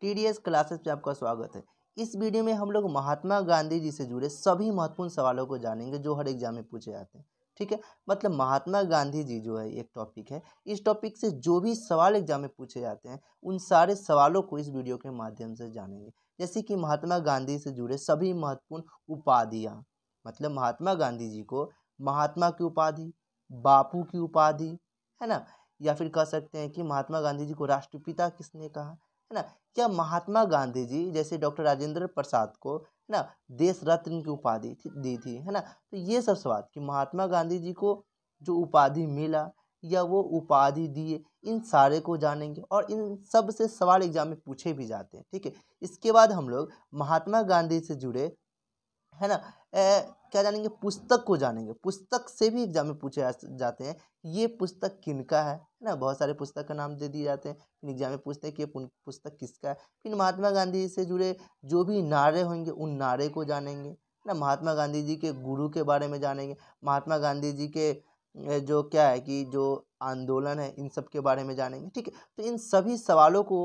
T D S classes में आपका स्वागत है इस वीडियो में हम लोग महात्मा गांधी जी से जुड़े सभी महत्वपूर्ण सवालों को जानेंगे जो हर एग्जाम में पूछे जाते हैं ठीक है मतलब महात्मा गांधी जी जो है एक टॉपिक है इस टॉपिक से जो भी सवाल एग्जाम में पूछे जाते हैं उन सारे सवालों को इस वीडियो के माध्यम से जानेंगे जैसे कि महात्मा गांधी से जुड़े सभी महत्वपूर्ण उपाधियाँ मतलब महात्मा गांधी जी को महात्मा की उपाधि बापू की उपाधि है ना या फिर कह सकते हैं कि महात्मा गांधी जी को राष्ट्रपिता किसने कहा है ना क्या महात्मा गांधी जी जैसे डॉक्टर राजेंद्र प्रसाद को है ना देश रत्न की उपाधि दी थी है ना तो ये सब सवाल कि महात्मा गांधी जी को जो उपाधि मिला या वो उपाधि दिए इन सारे को जानेंगे और इन सब से सवाल एग्जाम में पूछे भी जाते हैं ठीक है इसके बाद हम लोग महात्मा गांधी से जुड़े है ना क्या जानेंगे पुस्तक को जानेंगे पुस्तक से भी एग्जाम में पूछे जाते हैं ये पुस्तक किनका है ना बहुत सारे पुस्तक का नाम दे दिए जाते हैं फिर एग्जाम में पूछते हैं कि ये पुस्तक किसका है फिर महात्मा गांधी से जुड़े जो भी नारे होंगे उन नारे को जानेंगे ना महात्मा गांधी जी के गुरु के बारे में जानेंगे महात्मा गांधी जी के जो क्या है कि जो आंदोलन है इन सब के बारे में जानेंगे ठीक है तो इन सभी सवालों को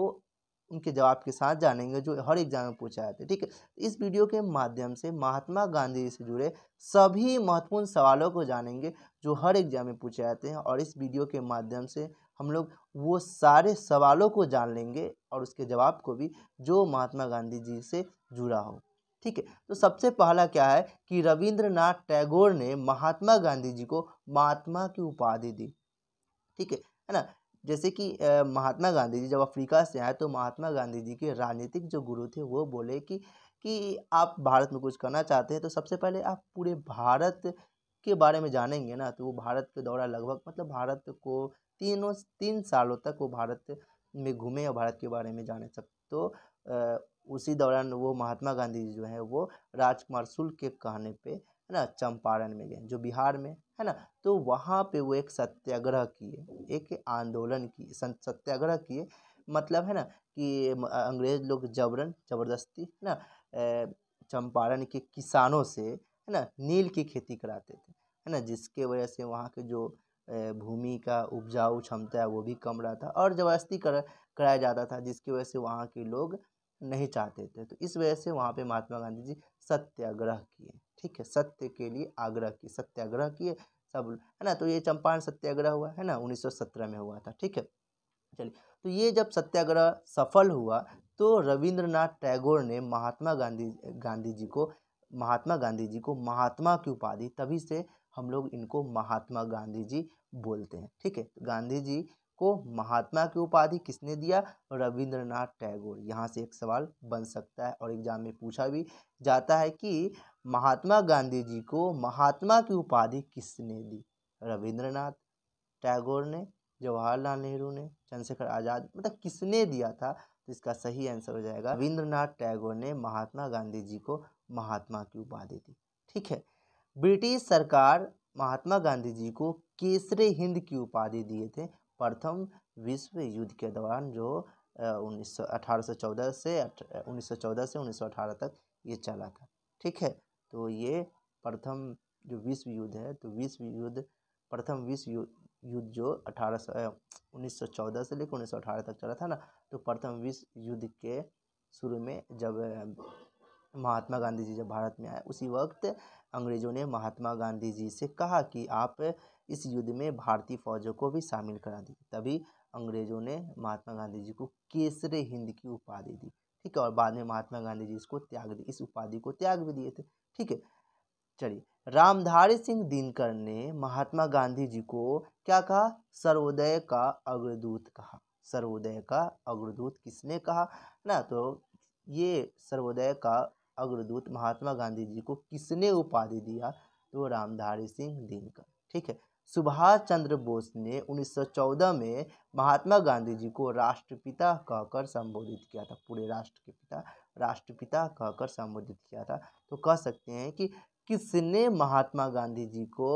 उनके जवाब के साथ जानेंगे जो हर एग्जाम में पूछा जाता है ठीक है इस वीडियो के माध्यम से महात्मा गांधी जी से जुड़े सभी महत्वपूर्ण सवालों को जानेंगे जो हर एग्जाम में पूछे जाते हैं और इस वीडियो के माध्यम से हम लोग वो सारे सवालों को जान लेंगे और उसके जवाब को भी जो महात्मा गांधी जी से जुड़ा हो ठीक है तो सबसे पहला क्या है कि रविंद्रनाथ टैगोर ने महात्मा गांधी जी को महात्मा की उपाधि दी ठीक है है ना जैसे कि महात्मा गांधी जी जब अफ्रीका से आए तो महात्मा गांधी जी के राजनीतिक जो गुरु थे वो बोले कि कि आप भारत में कुछ करना चाहते हैं तो सबसे पहले आप पूरे भारत के बारे में जानेंगे ना तो वो भारत के दौरा लगभग मतलब भारत को तीनों तीन सालों तक वो भारत में घूमे और भारत के बारे में जाने सक तो आ, उसी दौरान वो महात्मा गांधी जी जो है वो राजकुमार शुल्क के कहने पर है ना चंपारण में गए जो बिहार में है ना तो वहाँ पे वो एक सत्याग्रह किए एक आंदोलन किए सत्याग्रह किए मतलब है ना कि अंग्रेज लोग जबरन जबरदस्ती है ना चंपारण के किसानों से है ना नील की खेती कराते थे है ना जिसके वजह से वहाँ के जो भूमि का उपजाऊ क्षमता है वो भी कम रहा था और जबरदस्ती कर कराया जाता था जिसकी वजह से वहाँ के लोग नहीं चाहते थे तो इस वजह से वहाँ पे महात्मा गांधी जी सत्याग्रह किए ठीक है सत्य के लिए आग्रह किए सत्याग्रह किए सब है ना तो ये चंपारण सत्याग्रह हुआ है ना 1917 में हुआ था ठीक है चलिए तो ये जब सत्याग्रह सफल हुआ तो रविंद्रनाथ टैगोर ने महात्मा गांधी गांधी जी को महात्मा गांधी जी को महात्मा की उपाधि तभी से हम लोग इनको महात्मा गांधी जी बोलते हैं ठीक है तो गांधी जी को महात्मा की उपाधि किसने दिया रविंद्रनाथ टैगोर यहाँ से एक सवाल बन सकता है और एग्जाम में पूछा भी जाता है कि महात्मा गांधी जी को महात्मा की उपाधि किसने दी रविंद्रनाथ टैगोर ने जवाहरलाल नेहरू ने चंद्रशेखर आज़ाद मतलब किसने दिया था तो इसका सही आंसर हो जाएगा रविंद्रनाथ टैगोर ने महात्मा गांधी जी को महात्मा की उपाधि दी ठीक है ब्रिटिश सरकार महात्मा गांधी जी को केसरे हिंद की उपाधि दिए थे प्रथम विश्व युद्ध के दौरान जो उन्नीस सौ अठारह सौ चौदह से उन्नीस सौ चौदह से उन्नीस सौ अठारह तक ये चला था ठीक है तो ये प्रथम जो विश्व युद्ध है तो विश्व युद्ध प्रथम विश्व युद्ध जो अठारह सौ उन्नीस सौ चौदह से लेकर उन्नीस सौ अठारह तक चला था ना तो प्रथम विश्व युद्ध के शुरू में जब महात्मा गांधी जी जब भारत में आए उसी वक्त अंग्रेज़ों ने महात्मा गांधी जी से कहा कि आप इस युद्ध में भारतीय फ़ौजों को भी शामिल करा दीजिए तभी अंग्रेज़ों ने महात्मा गांधी जी को केसरे हिंद की उपाधि दी ठीक है और बाद में महात्मा गांधी जी इसको त्याग दी इस उपाधि को त्याग भी दिए थे ठीक है चलिए रामधारी सिंह दिनकर ने महात्मा गांधी जी को क्या कहा सर्वोदय का अग्रदूत कहा सर्वोदय का अग्रदूत किसने कहा ना तो ये सर्वोदय का अग्रदूत महात्मा गांधी जी को किसने उपाधि दिया तो रामधारी सिंह दिनकर ठीक है सुभाष चंद्र बोस ने 1914 में महात्मा गांधी जी को राष्ट्रपिता कहकर संबोधित किया था पूरे राष्ट्र के पिता राष्ट्रपिता कहकर संबोधित किया था तो कह सकते हैं कि किसने महात्मा गांधी जी को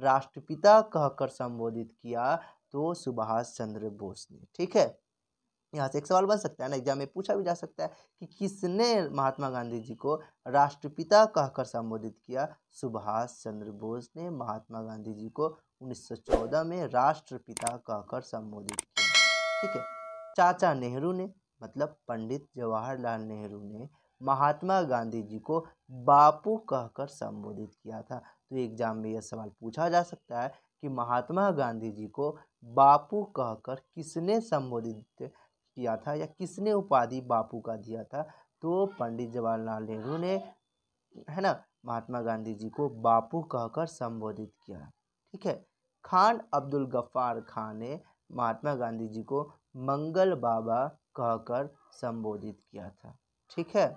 राष्ट्रपिता कहकर संबोधित किया तो सुभाष चंद्र बोस ने ठीक है यहाँ से एक सवाल बन सकता है ना एग्जाम में पूछा भी जा सकता है कि किसने महात्मा गांधी जी को राष्ट्रपिता कहकर संबोधित किया सुभाष चंद्र बोस ने महात्मा गांधी जी को 1914 में राष्ट्रपिता कहकर संबोधित किया ठीक है चाचा नेहरू ने मतलब पंडित जवाहरलाल नेहरू ने महात्मा गांधी जी को बापू कहकर संबोधित किया था तो एग्जाम में यह सवाल पूछा जा सकता है कि महात्मा गांधी जी को बापू कहकर किसने संबोधित किया था या किसने उपाधि बापू का दिया था तो पंडित जवाहरलाल नेहरू ने है ना महात्मा गांधी जी को बापू कहकर संबोधित किया ठीक है खान अब्दुल गफ्फार खान ने महात्मा गांधी जी को मंगल बाबा कहकर संबोधित किया था ठीक है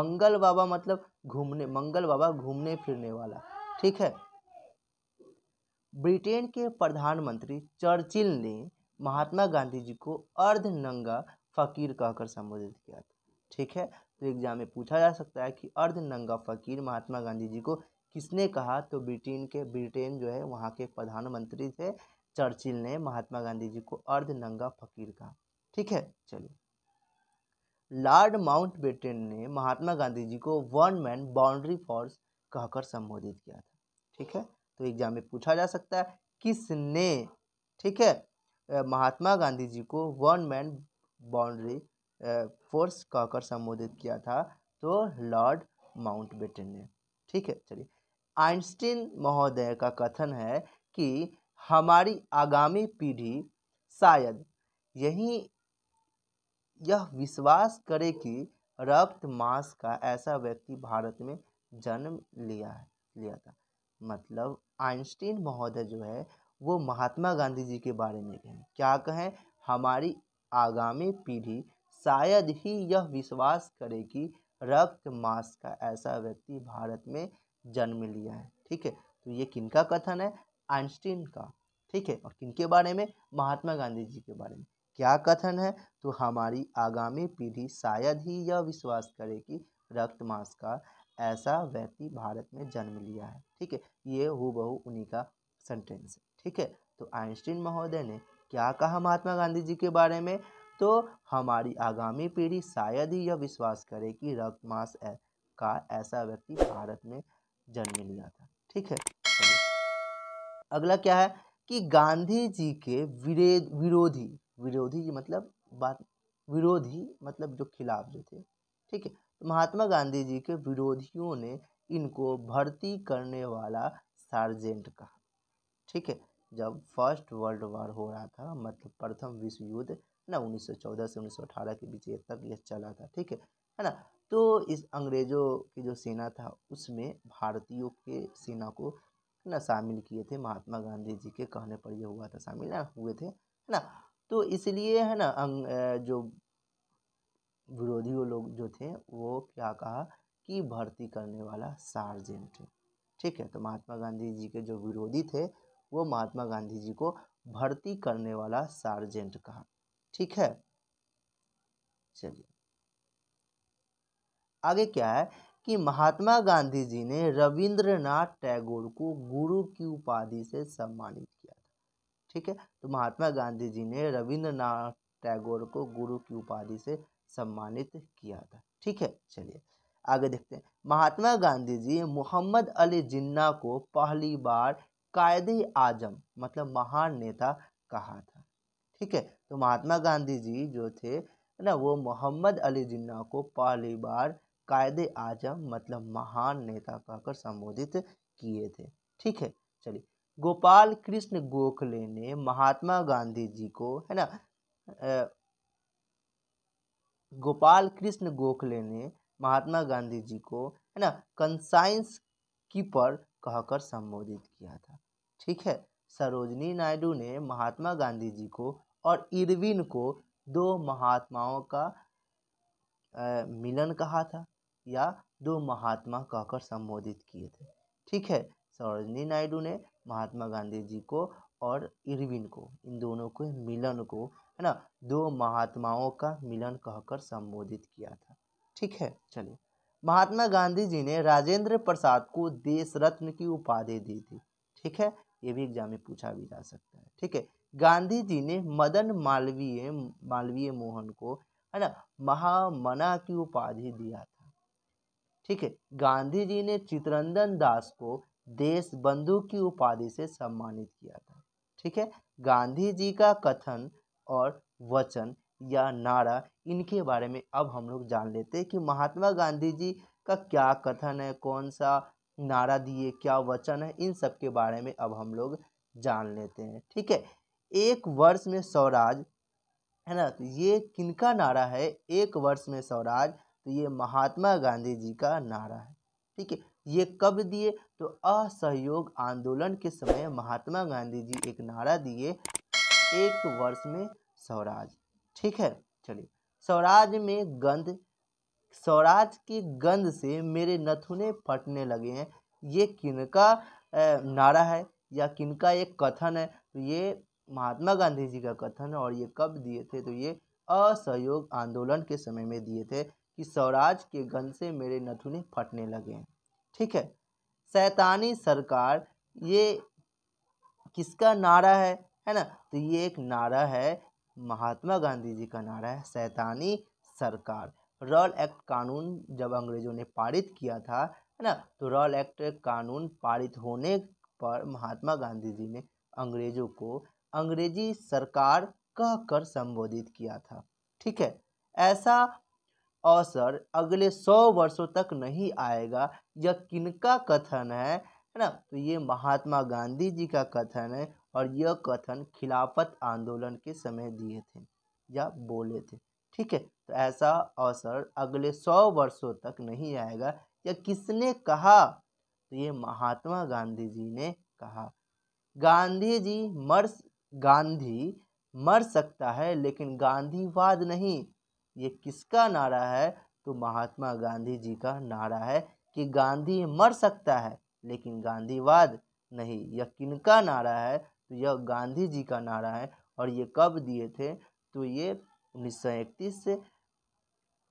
मंगल बाबा मतलब घूमने मंगल बाबा घूमने फिरने वाला ठीक है ब्रिटेन के प्रधानमंत्री चर्चिल ने महात्मा गांधी जी को अर्ध नंगा फकीर कहकर संबोधित किया था ठीक है तो एग्जाम में पूछा जा सकता है कि अर्ध नंगा फकीर महात्मा गांधी जी को किसने कहा तो ब्रिटेन के ब्रिटेन जो है वहाँ के प्रधानमंत्री थे चर्चिल ने महात्मा गांधी जी को अर्ध नंगा फकीर कहा ठीक है चलिए लॉर्ड माउंट बेटन ने महात्मा गांधी जी को वन मैन बाउंड्री फोर्स कहकर संबोधित किया था ठीक है तो एग्जाम में पूछा जा सकता है किसने ठीक है महात्मा गांधी जी को वन मैन बाउंड्री फोर्स कहकर संबोधित किया था तो लॉर्ड बेटन ने ठीक है चलिए आइंस्टीन महोदय का कथन है कि हमारी आगामी पीढ़ी शायद यही यह विश्वास करे कि रक्त मांस का ऐसा व्यक्ति भारत में जन्म लिया है लिया था मतलब आइंस्टीन महोदय जो है वो महात्मा गांधी जी के बारे में कहें क्या कहें हमारी आगामी पीढ़ी शायद ही यह विश्वास करे कि रक्त मास का ऐसा व्यक्ति भारत में जन्म लिया है ठीक है तो ये किनका कथन है आइंस्टीन का ठीक है और किनके बारे में महात्मा गांधी जी के बारे में क्या कथन है तो हमारी आगामी पीढ़ी शायद ही यह विश्वास करे कि रक्त मास का ऐसा व्यक्ति भारत में जन्म लिया है ठीक है ये हु बहु उन्हीं का सेंटेंस है ठीक है तो आइंस्टीन महोदय ने क्या कहा महात्मा गांधी जी के बारे में तो हमारी आगामी पीढ़ी शायद ही यह विश्वास करे कि रक्त मास का ऐसा व्यक्ति भारत में जन्म लिया था ठीक है अगला क्या है कि गांधी जी के विरोधी विरोधी मतलब बात विरोधी मतलब जो खिलाफ जो थे ठीक है तो महात्मा गांधी जी के विरोधियों ने इनको भर्ती करने वाला सार्जेंट कहा ठीक है जब फर्स्ट वर्ल्ड वॉर हो रहा था मतलब प्रथम विश्व युद्ध ना 1914 से 1918 के बीच तक यह चला था ठीक है है ना तो इस अंग्रेज़ों की जो सेना था उसमें भारतीयों के सेना को ना शामिल किए थे महात्मा गांधी जी के कहने पर यह हुआ था शामिल ना हुए थे है ना तो इसलिए है ना अं, जो विरोधी लोग जो थे वो क्या कहा कि भर्ती करने वाला सार्जेंट ठीक है तो महात्मा गांधी जी के जो विरोधी थे वो महात्मा गांधी जी को भर्ती करने वाला सार्जेंट कहा ठीक है चलिए आगे क्या है कि महात्मा गांधी जी ने रविंद्रनाथ टैगोर को गुरु की उपाधि से सम्मानित किया था ठीक है तो महात्मा गांधी जी ने रविंद्रनाथ टैगोर को गुरु की उपाधि से सम्मानित किया था ठीक है चलिए आगे देखते हैं महात्मा गांधी जी मोहम्मद अली जिन्ना को पहली बार कायद आजम मतलब महान नेता कहा था ठीक है तो महात्मा गांधी जी जो थे है ना वो मोहम्मद अली जिन्ना को पहली बार कायदे आजम मतलब महान नेता कहकर संबोधित किए थे ठीक है चलिए गोपाल कृष्ण गोखले ने महात्मा गांधी जी को है ना गोपाल कृष्ण गोखले ने महात्मा गांधी जी को है ना कंसाइंस कीपर कहकर संबोधित किया था ठीक है सरोजनी नायडू ने महात्मा गांधी जी को और इरविन को दो महात्माओं का आ, मिलन कहा था या दो महात्मा कहकर संबोधित किए थे ठीक है सरोजनी नायडू ने महात्मा गांधी जी को और इरविन को इन दोनों के मिलन को है ना दो महात्माओं का मिलन कहकर संबोधित किया था ठीक है चलिए महात्मा गांधी जी ने राजेंद्र प्रसाद को देश रत्न की उपाधि दी थी ठीक है ये भी एग्जाम में पूछा भी जा सकता है ठीक है गांधी जी ने मदन मालवीय मालवीय मोहन को है ना महामना की उपाधि दिया था ठीक है गांधी जी ने चित्रंदन दास को देश बंधु की उपाधि से सम्मानित किया था ठीक है गांधी जी का कथन और वचन या नारा इनके बारे में अब हम लोग जान लेते हैं कि महात्मा गांधी जी का क्या कथन है कौन सा नारा दिए क्या वचन है इन सब के बारे में अब हम लोग जान लेते हैं ठीक है एक वर्ष में स्वराज है ना तो ये किनका नारा है एक वर्ष में स्वराज तो ये महात्मा गांधी जी का नारा है ठीक है ये कब दिए तो असहयोग आंदोलन के समय महात्मा गांधी जी एक नारा दिए एक वर्ष में स्वराज ठीक है चलिए स्वराज में गंध स्वराज की गंध से मेरे नथुने फटने लगे हैं ये किनका नारा है या किनका एक कथन है तो ये महात्मा गांधी जी का कथन है और ये कब दिए थे तो ये असहयोग आंदोलन के समय में दिए थे कि स्वराज के गंध से मेरे नथुने फटने लगे हैं ठीक है सैतानी सरकार ये किसका नारा है है ना तो ये एक नारा है महात्मा गांधी जी का नारा है सैतानी सरकार रॉल एक्ट कानून जब अंग्रेज़ों ने पारित किया था है ना तो रॉल एक्ट कानून पारित होने पर महात्मा गांधी जी ने अंग्रेज़ों को अंग्रेजी सरकार कहकर संबोधित किया था ठीक है ऐसा अवसर अगले सौ वर्षों तक नहीं आएगा यह किनका कथन है है ना तो ये महात्मा गांधी जी का कथन है और यह कथन खिलाफत आंदोलन के समय दिए थे या बोले थे ठीक है तो ऐसा अवसर अगले सौ वर्षों तक नहीं आएगा या किसने कहा तो ये महात्मा गांधी जी ने कहा गांधी जी मर गांधी मर सकता है लेकिन गांधीवाद नहीं ये किसका नारा है तो महात्मा गांधी जी का नारा है कि गांधी मर सकता है लेकिन गांधीवाद नहीं यह किनका नारा है तो यह गांधी जी का नारा है और ये कब दिए थे तो ये उन्नीस से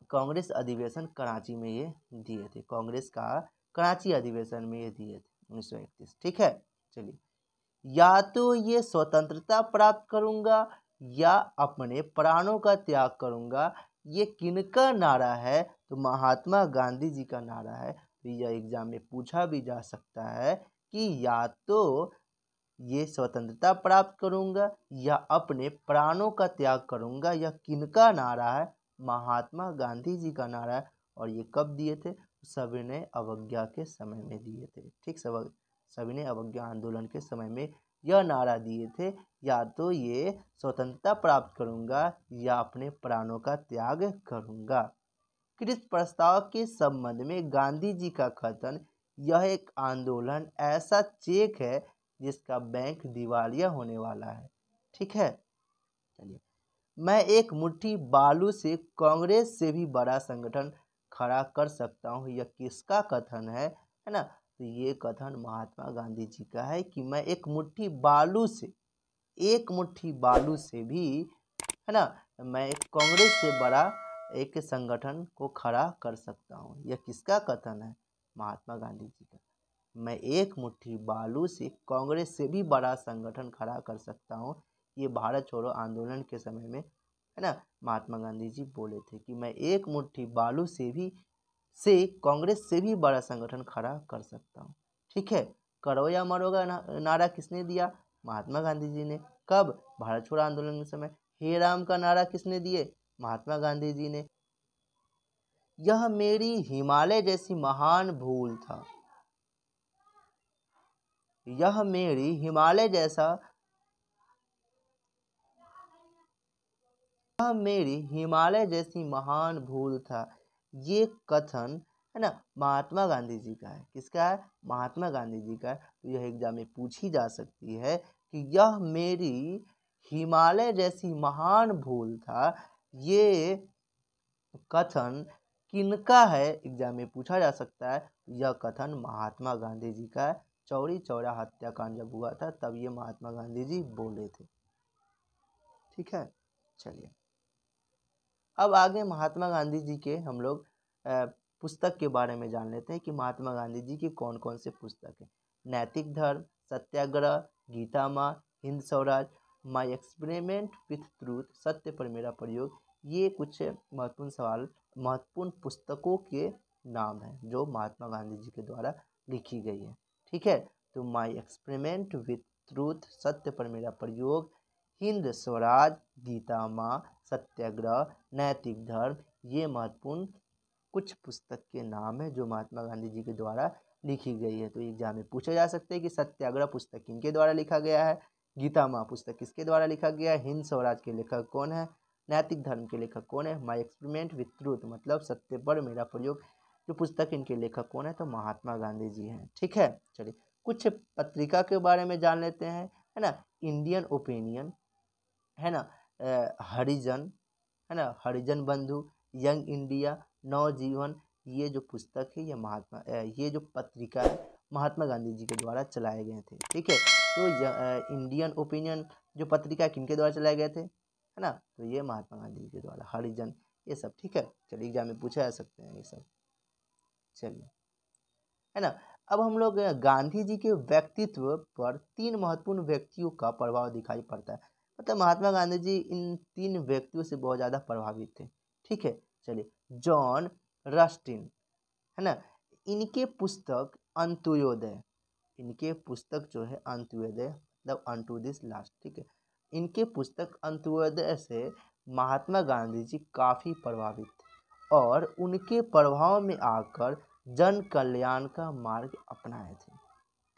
कांग्रेस अधिवेशन कराची में ये दिए थे कांग्रेस का कराची अधिवेशन में ये दिए थे उन्नीस ठीक है चलिए या तो ये स्वतंत्रता प्राप्त करूंगा या अपने प्राणों का त्याग करूंगा ये किनका नारा है तो महात्मा गांधी जी का नारा है तो यह एग्जाम में पूछा भी जा सकता है कि या तो ये स्वतंत्रता प्राप्त करूंगा या अपने प्राणों का त्याग करूंगा यह किनका नारा है महात्मा गांधी जी का नारा है और ये कब दिए थे सविनय अवज्ञा के समय में दिए थे ठीक सब सविनय अवज्ञा आंदोलन के समय में यह नारा दिए थे या तो ये स्वतंत्रता प्राप्त करूंगा या अपने प्राणों का त्याग करूंगा कृत प्रस्ताव के संबंध में गांधी जी का कथन यह एक आंदोलन ऐसा चेक है जिसका बैंक दिवालिया होने वाला है ठीक है चलिए मैं एक मुट्ठी बालू से कांग्रेस से भी बड़ा संगठन खड़ा कर सकता हूँ यह किसका कथन है है ना तो ये कथन महात्मा गांधी जी का है कि मैं एक मुट्ठी बालू से एक मुट्ठी बालू से भी है ना मैं एक कांग्रेस से बड़ा एक संगठन को खड़ा कर सकता हूँ यह किसका कथन है महात्मा गांधी जी का मैं एक मुट्ठी बालू से कांग्रेस से भी बड़ा संगठन खड़ा कर सकता हूँ ये भारत छोड़ो आंदोलन के समय में है ना महात्मा गांधी जी बोले थे कि मैं एक मुट्ठी बालू से भी से कांग्रेस से भी बड़ा संगठन खड़ा कर सकता हूँ ठीक है करो या मरो का ना, नारा किसने दिया महात्मा गांधी जी ने कब भारत छोड़ो आंदोलन के समय हे राम का नारा किसने दिए महात्मा गांधी जी ने यह मेरी हिमालय जैसी महान भूल था यह मेरी हिमालय जैसा यह हाँ, मेरी हिमालय जैसी महान भूल था ये कथन है ना महात्मा गांधी जी का है किसका है महात्मा गांधी जी का है तो यह एग्जाम में पूछी जा सकती है कि यह मेरी हिमालय जैसी महान भूल था ये कथन किनका है एग्जाम में पूछा जा सकता है यह कथन महात्मा गांधी जी का है चौरी चौरा हत्याकांड जब हुआ था तब ये महात्मा गांधी जी बोले थे ठीक है चलिए अब आगे महात्मा गांधी जी के हम लोग पुस्तक के बारे में जान लेते हैं कि महात्मा गांधी जी की कौन कौन से पुस्तक हैं नैतिक धर्म सत्याग्रह गीता माँ Hind Swaraj my experiment with truth सत्य पर मेरा प्रयोग ये कुछ महत्वपूर्ण सवाल महत्वपूर्ण पुस्तकों के नाम हैं जो महात्मा गांधी जी के द्वारा लिखी गई है ठीक है तो माई एक्सपेरिमेंट विथ ट्रूथ सत्य पर मेरा प्रयोग हिंद स्वराज गीता माँ सत्याग्रह नैतिक धर्म ये महत्वपूर्ण कुछ पुस्तक के नाम है जो महात्मा गांधी जी के द्वारा लिखी गई है तो एग्जाम में पूछा जा सकता है कि सत्याग्रह पुस्तक किनके द्वारा लिखा गया है गीता माँ पुस्तक किसके द्वारा लिखा गया है हिंद स्वराज के लेखक कौन है नैतिक धर्म के लेखक कौन है माई एक्सपेरिमेंट विथ ट्रूथ मतलब सत्य पर मेरा प्रयोग जो पुस्तक इनके लेखक कौन है तो महात्मा गांधी जी हैं ठीक है चलिए कुछ पत्रिका के बारे में जान लेते हैं है ना इंडियन ओपिनियन है ना हरिजन है ना हरिजन बंधु यंग इंडिया नवजीवन ये जो पुस्तक है ये महात्मा ये जो पत्रिका है महात्मा गांधी जी के द्वारा चलाए गए थे ठीक है तो इंडियन ओपिनियन जो पत्रिका किनके द्वारा चलाए गए थे है ना तो ये महात्मा गांधी जी के द्वारा हरिजन ये सब ठीक है चलिए एग्जाम में पूछा जा सकते हैं ये सब चलिए है ना अब हम लोग गांधी जी के व्यक्तित्व पर तीन महत्वपूर्ण व्यक्तियों का प्रभाव दिखाई पड़ता है अतः महात्मा गांधी जी इन तीन व्यक्तियों से बहुत ज़्यादा प्रभावित थे ठीक है चलिए जॉन रस्टिन है ना इनके पुस्तक अंत्योदय इनके पुस्तक जो है अंत्योदय मतलब टू दिस लास्ट ठीक है इनके पुस्तक अंत्योदय से महात्मा गांधी जी काफ़ी प्रभावित थे और उनके प्रभाव में आकर जन कल्याण का मार्ग अपनाए थे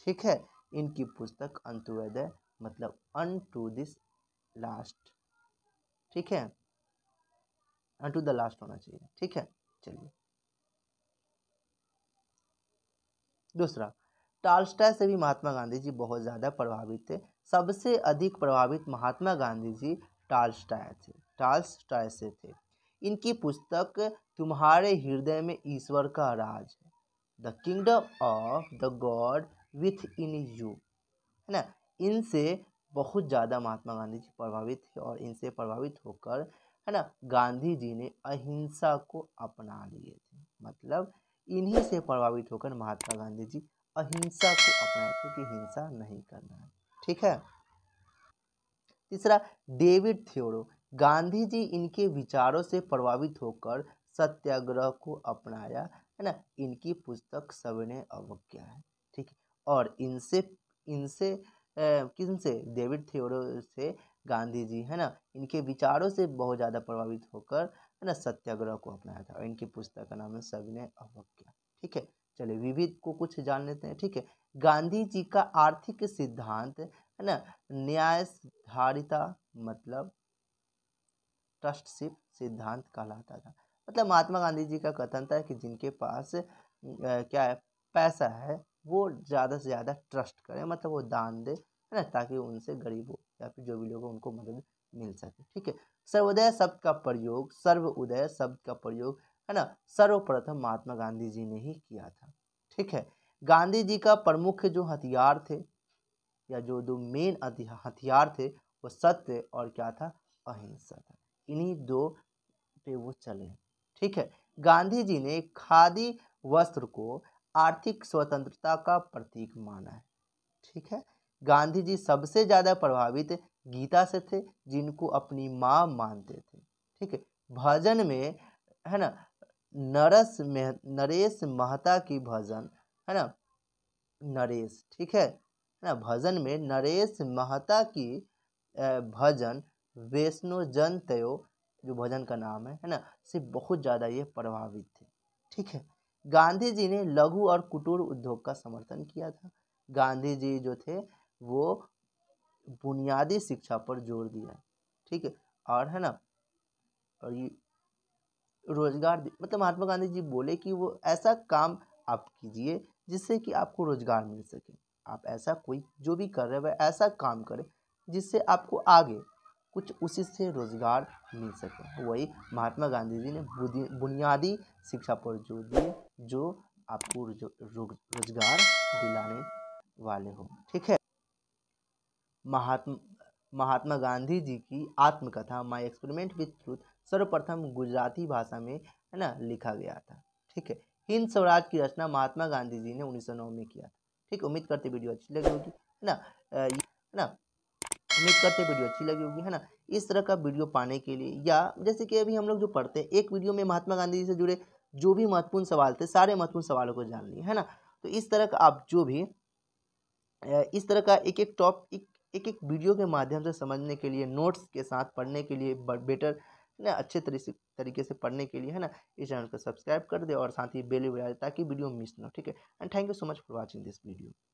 ठीक है इनकी पुस्तक अंत्योदय मतलब अन टू दिस लास्ट ठीक है टू द लास्ट होना चाहिए ठीक है चलिए दूसरा टालस्टा से भी महात्मा गांधी जी बहुत ज़्यादा प्रभावित थे सबसे अधिक प्रभावित महात्मा गांधी जी टालस्टाय थे टालस्टाय से थे इनकी पुस्तक तुम्हारे हृदय में ईश्वर का राज है the kingdom of the God within you है ना इनसे बहुत ज़्यादा महात्मा गांधी जी प्रभावित थे और इनसे प्रभावित होकर है ना गांधी जी ने अहिंसा को अपना लिए थे मतलब इन्हीं से प्रभावित होकर महात्मा गांधी जी अहिंसा को अपनाए थे कि हिंसा नहीं करना है ठीक है तीसरा डेविड थ्योरो गांधी जी इनके विचारों से प्रभावित होकर सत्याग्रह को अपनाया है ना इनकी पुस्तक सविनय अवज्ञा है ठीक और इनसे इनसे किन से डेविड थियोरो से गांधी जी है ना इनके विचारों से बहुत ज़्यादा प्रभावित होकर है ना सत्याग्रह को अपनाया था और इनकी पुस्तक का नाम है सविनय अवज्ञा ठीक है चलिए विविध को कुछ जान लेते हैं ठीक है गांधी जी का आर्थिक सिद्धांत है ना न्यायधारिता मतलब ट्रस्टशिप सिद्धांत कहलाता था मतलब महात्मा गांधी जी का कथन था कि जिनके पास आ, क्या है पैसा है वो ज़्यादा से ज़्यादा ट्रस्ट करें मतलब वो दान दे है ना ताकि उनसे गरीबों या फिर जो भी लोग उनको मदद मिल सके ठीक है सर्वोदय शब्द का प्रयोग सर्वोदय शब्द का प्रयोग है ना सर्वप्रथम महात्मा गांधी जी ने ही किया था ठीक है गांधी जी का प्रमुख जो हथियार थे या जो दो मेन हथियार थे वो सत्य और क्या था अहिंसा था इन्हीं दो पे वो चले ठीक है गांधी जी ने खादी वस्त्र को आर्थिक स्वतंत्रता का प्रतीक माना है ठीक है गांधी जी सबसे ज़्यादा प्रभावित गीता से थे जिनको अपनी माँ मानते थे ठीक है भजन में है ना नरस मेह नरेश महता की भजन है ना नरेश ठीक है ना भजन में नरेश महता की भजन वैष्णो जन तयो जो भजन का नाम है है ना से बहुत ज़्यादा ये प्रभावित थे ठीक है गांधी जी ने लघु और कुटीर उद्योग का समर्थन किया था गांधी जी जो थे वो बुनियादी शिक्षा पर जोर दिया ठीक है और है ना और ये रोजगार मतलब महात्मा गांधी जी बोले कि वो ऐसा काम आप कीजिए जिससे कि आपको रोजगार मिल सके आप ऐसा कोई जो भी कर रहे हो ऐसा काम करें जिससे आपको आगे कुछ उसी से रोजगार मिल सके वही महात्मा गांधी जी ने बुनियादी शिक्षा पर जोर दिए जो आपको रोजगार दिलाने वाले हो ठीक है महात्मा महात्मा गांधी जी की आत्मकथा माई एक्सपेरिमेंट विथ ट्रूथ सर्वप्रथम गुजराती भाषा में है ना लिखा गया था ठीक है हिंद स्वराज की रचना महात्मा गांधी जी ने 1909 में किया ठीक उम्मीद करते वीडियो अच्छी लगी होगी है ना है ना उम्मीद करते वीडियो अच्छी लगी होगी है ना इस तरह का वीडियो पाने के लिए या जैसे कि अभी हम लोग जो पढ़ते हैं एक वीडियो में महात्मा गांधी जी से जुड़े जो भी महत्वपूर्ण सवाल थे सारे महत्वपूर्ण सवालों को जान लिए है ना तो इस तरह का आप जो भी इस तरह का एक एक टॉपिक एक एक वीडियो के माध्यम से समझने के लिए नोट्स के साथ पढ़ने के लिए बेटर ना अच्छे तरीके तरीके से पढ़ने के लिए है ना इस चैनल को सब्सक्राइब कर दे और साथ ही बेल बजा ताकि वीडियो मिस ना हो ठीक है and thank you so much for watching this video